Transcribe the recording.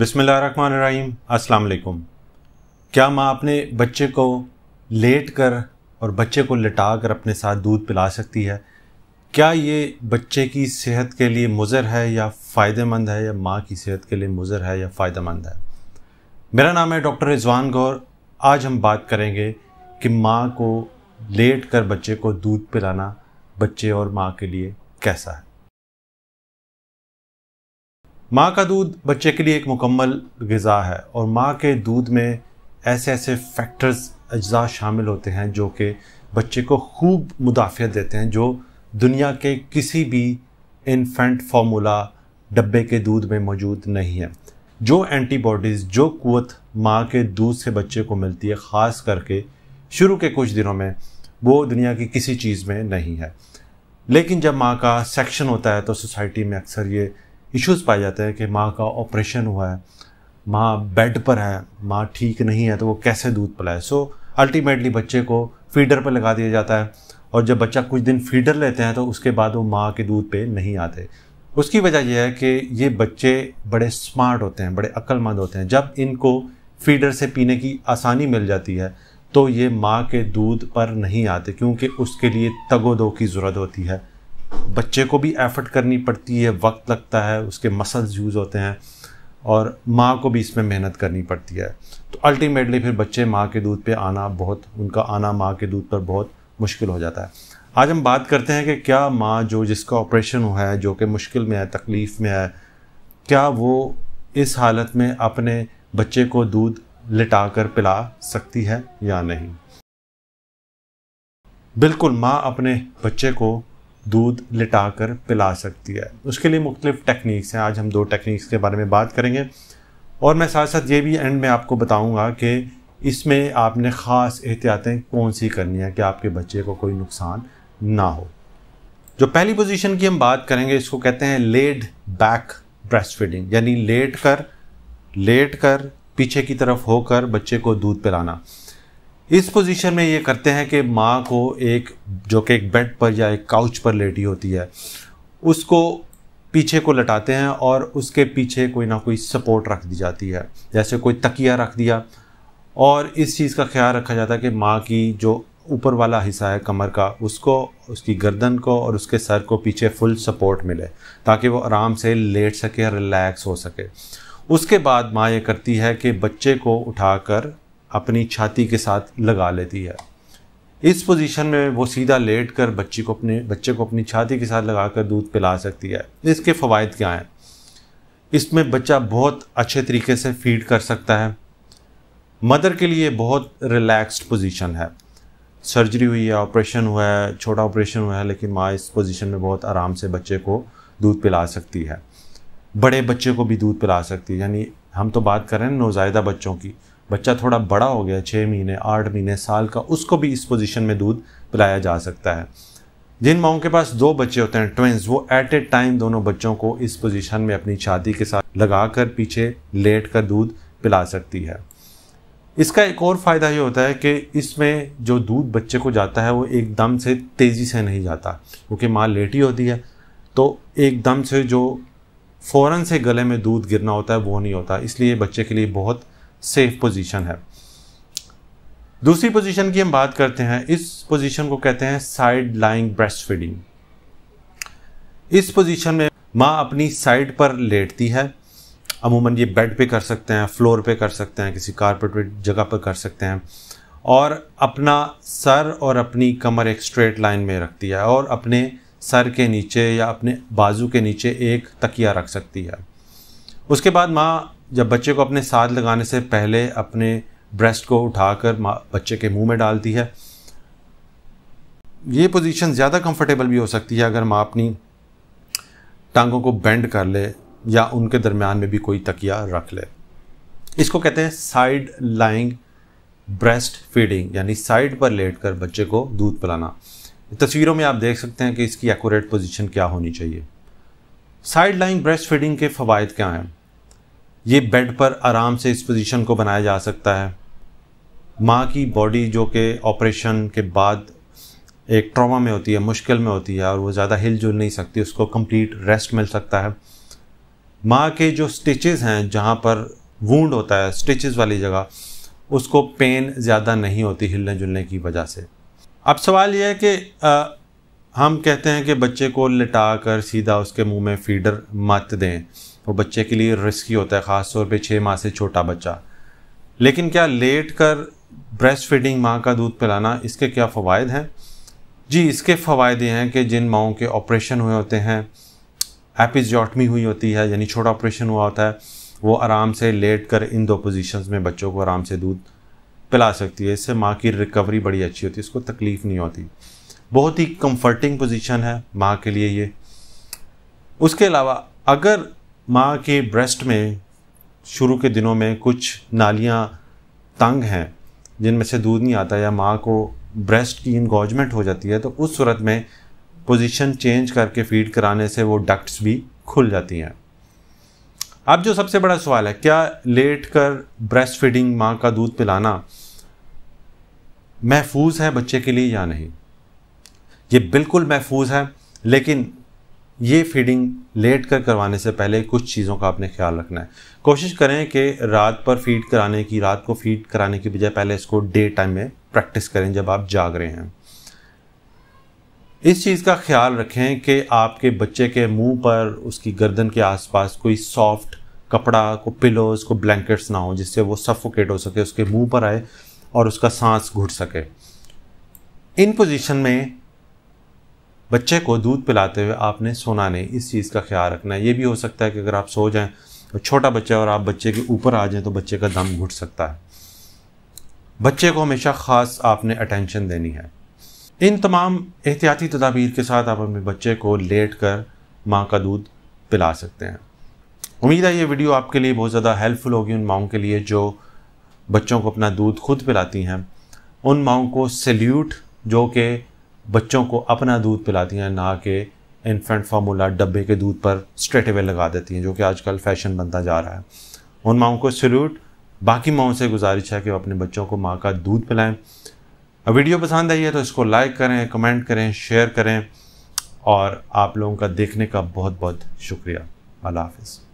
बिसमीम अस्सलाम वालेकुम क्या माँ अपने बच्चे को लेट कर और बच्चे को लिटा कर अपने साथ दूध पिला सकती है क्या ये बच्चे की सेहत के लिए मुज़र है या फ़ायदेमंद है या माँ की सेहत के लिए मुज़र है या फ़ायदेमंद है मेरा नाम है डॉक्टर रिजवान गौर आज हम बात करेंगे कि माँ को लेट कर बच्चे को दूध पिलाना बच्चे और माँ के लिए कैसा है माँ का दूध बच्चे के लिए एक मुकम्मल गज़ा है और माँ के दूध में ऐसे ऐसे फैक्टर्स अज्जा शामिल होते हैं जो कि बच्चे को खूब मुदाफ़त देते हैं जो दुनिया के किसी भी इन्फेंट फार्मूला डब्बे के दूध में मौजूद नहीं है जो एंटीबॉडीज़ जो कुत माँ के दूध से बच्चे को मिलती है ख़ास करके शुरू के कुछ दिनों में वो दुनिया की किसी चीज़ में नहीं है लेकिन जब माँ का सेक्शन होता है तो सोसाइटी में अक्सर ये इश्यूज़ पाए जाते हैं कि माँ का ऑपरेशन हुआ है माँ बेड पर है माँ ठीक नहीं है तो वो कैसे दूध पिलाए सो अल्टीमेटली बच्चे को फीडर पर लगा दिया जाता है और जब बच्चा कुछ दिन फीडर लेते हैं तो उसके बाद वो माँ के दूध पे नहीं आते उसकी वजह यह है कि ये बच्चे बड़े स्मार्ट होते हैं बड़े अक्लमंद होते हैं जब इनको फीडर से पीने की आसानी मिल जाती है तो ये माँ के दूध पर नहीं आते क्योंकि उसके लिए तगोदो की ज़रूरत होती है बच्चे को भी एफर्ट करनी पड़ती है वक्त लगता है उसके मसल्स यूज़ होते हैं और माँ को भी इसमें मेहनत करनी पड़ती है तो अल्टीमेटली फिर बच्चे माँ के दूध पे आना बहुत उनका आना माँ के दूध पर बहुत मुश्किल हो जाता है आज हम बात करते हैं कि क्या माँ जो जिसका ऑपरेशन हुआ है जो कि मुश्किल में है तकलीफ़ में है क्या वो इस हालत में अपने बच्चे को दूध लिटा कर पिला सकती है या नहीं बिल्कुल माँ अपने बच्चे को दूध लिटा कर पिला सकती है उसके लिए मुख्तलिफ टेक्निक्स हैं आज हम दो टेक्निक्स के बारे में बात करेंगे और मैं साथ साथ ये भी एंड में आपको बताऊंगा कि इसमें आपने ख़ास एहतियातें कौन सी करनी है कि आपके बच्चे को कोई नुकसान ना हो जो पहली पोजीशन की हम बात करेंगे इसको कहते हैं लेड बैक ब्रेस्ट फीडिंग यानी लेट कर लेट कर पीछे की तरफ होकर बच्चे को दूध पिलाना इस पोजीशन में ये करते हैं कि माँ को एक जो कि एक बेड पर या एक काउच पर लेटी होती है उसको पीछे को लटाते हैं और उसके पीछे कोई ना कोई सपोर्ट रख दी जाती है जैसे कोई तकिया रख दिया और इस चीज़ का ख्याल रखा जाता है कि माँ की जो ऊपर वाला हिस्सा है कमर का उसको उसकी गर्दन को और उसके सर को पीछे फुल सपोर्ट मिले ताकि वो आराम से लेट सके रिलैक्स हो सके उसके बाद माँ ये करती है कि बच्चे को उठाकर अपनी छाती के साथ लगा लेती है इस पोजीशन में वो सीधा लेट कर बच्ची को अपने बच्चे को अपनी छाती के साथ लगाकर दूध पिला सकती है इसके फ़वाद क्या हैं इसमें बच्चा बहुत अच्छे तरीके से फीड कर सकता है मदर के लिए बहुत रिलैक्स्ड पोजीशन है सर्जरी हुई है ऑपरेशन हुआ है छोटा ऑपरेशन हुआ है लेकिन माँ इस पोजीशन में बहुत आराम से बच्चे को दूध पिला सकती है बड़े बच्चे को भी दूध पिला सकती है यानी हम तो बात कर रहे हैं नौजायदा बच्चों की बच्चा थोड़ा बड़ा हो गया छः महीने आठ महीने साल का उसको भी इस पोजीशन में दूध पिलाया जा सकता है जिन माओ के पास दो बच्चे होते हैं ट्विंस वो एट ए टाइम दोनों बच्चों को इस पोजीशन में अपनी छाती के साथ लगा कर पीछे लेट कर दूध पिला सकती है इसका एक और फ़ायदा ये होता है कि इसमें जो दूध बच्चे को जाता है वो एकदम से तेज़ी से नहीं जाता क्योंकि माँ लेटी होती है तो एकदम से जो फ़ौरन से गले में दूध गिरना होता है वो नहीं होता इसलिए बच्चे के लिए बहुत सेफ पोजीशन है दूसरी पोजीशन की हम बात करते हैं इस पोजीशन को कहते हैं साइड लाइंग ब्रेस्ट फीडिंग इस पोजीशन में माँ अपनी साइड पर लेटती है अमूमन ये बेड पे कर सकते हैं फ्लोर पे कर सकते हैं किसी कारपेट जगह पर कर सकते हैं और अपना सर और अपनी कमर एक स्ट्रेट लाइन में रखती है और अपने सर के नीचे या अपने बाजू के नीचे एक तकिया रख सकती है उसके बाद माँ जब बच्चे को अपने साथ लगाने से पहले अपने ब्रेस्ट को उठाकर बच्चे के मुंह में डालती है ये पोजीशन ज़्यादा कंफर्टेबल भी हो सकती है अगर माँ अपनी टांगों को बेंड कर ले या उनके दरमियान में भी कोई तकिया रख ले इसको कहते हैं साइड लाइंग ब्रेस्ट फीडिंग यानी साइड पर लेट कर बच्चे को दूध पिलाना तस्वीरों में आप देख सकते हैं कि इसकी एक्यूरेट पोजीशन क्या होनी चाहिए साइड लाइंग ब्रेस्ट फीडिंग के फ़वाद क्या हैं ये बेड पर आराम से इस पोजीशन को बनाया जा सकता है माँ की बॉडी जो कि ऑपरेशन के बाद एक ट्रॉमा में होती है मुश्किल में होती है और वो ज़्यादा हिल जुल नहीं सकती उसको कंप्लीट रेस्ट मिल सकता है माँ के जो स्टिचेस हैं जहाँ पर वूंड होता है स्टिचेस वाली जगह उसको पेन ज़्यादा नहीं होती हिलने जुलने की वजह से अब सवाल यह है कि आ, हम कहते हैं कि बच्चे को लिटा कर सीधा उसके मुंह में फीडर मत दें वो बच्चे के लिए रिस्की होता है ख़ासतौर पर छः माह से छोटा बच्चा लेकिन क्या लेट कर ब्रेस्ट फीडिंग माँ का दूध पिलाना इसके क्या फ़वाद हैं जी इसके फ़वाद ये हैं कि जिन माओं के ऑपरेशन हुए होते हैं एपिजॉटमी हुई होती है यानी छोटा ऑपरेशन हुआ होता है वो आराम से लेट कर इन दो पोजीशंस में बच्चों को आराम से दूध पिला सकती है इससे माँ की रिकवरी बड़ी अच्छी होती है इसको तकलीफ़ नहीं होती बहुत ही कंफर्टिंग पोजीशन है माँ के लिए ये उसके अलावा अगर माँ के ब्रेस्ट में शुरू के दिनों में कुछ नालियाँ तंग हैं जिनमें से दूध नहीं आता या माँ को ब्रेस्ट की इंगॉजमेंट हो जाती है तो उस सूरत में पोजीशन चेंज करके फीड कराने से वो डक्ट्स भी खुल जाती हैं अब जो सबसे बड़ा सवाल है क्या लेट कर ब्रेस्ट फीडिंग माँ का दूध पिलाना महफूज है बच्चे के लिए या नहीं ये बिल्कुल महफूज है लेकिन ये फीडिंग लेट कर करवाने से पहले कुछ चीज़ों का आपने ख्याल रखना है कोशिश करें कि रात पर फीड कराने की रात को फीड कराने की बजाय पहले इसको डे टाइम में प्रैक्टिस करें जब आप जाग रहे हैं इस चीज़ का ख्याल रखें कि आपके बच्चे के मुंह पर उसकी गर्दन के आसपास कोई सॉफ्ट कपड़ा को पिलोज को ब्लैंकेट्स ना हो जिससे वो सफोकेट हो सके उसके मुंह पर आए और उसका सांस घुट सके इन पोजीशन में बच्चे को दूध पिलाते हुए आपने सोना नहीं इस चीज़ का ख्याल रखना है ये भी हो सकता है कि अगर आप सो जाएं तो छोटा बच्चा और आप बच्चे के ऊपर आ जाएं तो बच्चे का दम घुट सकता है बच्चे को हमेशा ख़ास आपने अटेंशन देनी है इन तमाम एहतियाती तदाबीर के साथ आप अपने बच्चे को लेट कर माँ का दूध पिला सकते हैं उम्मीद है ये वीडियो आपके लिए बहुत ज़्यादा हेल्पफुल होगी उन माओं के लिए जो बच्चों को अपना दूध खुद पिलाती हैं उन माओं को सल्यूट जो कि बच्चों को अपना दूध पिलाती हैं ना कि इन्फेंट फार्मूला डब्बे के दूध पर स्ट्रेट अवे लगा देती हैं जो कि आजकल फैशन बनता जा रहा है उन माओ को सल्यूट बाकी माओ से गुजारिश है कि वो अपने बच्चों को माँ का दूध पिलाएं वीडियो पसंद आई है तो इसको लाइक करें कमेंट करें शेयर करें और आप लोगों का देखने का बहुत बहुत शुक्रिया अल्लाह हाफिज़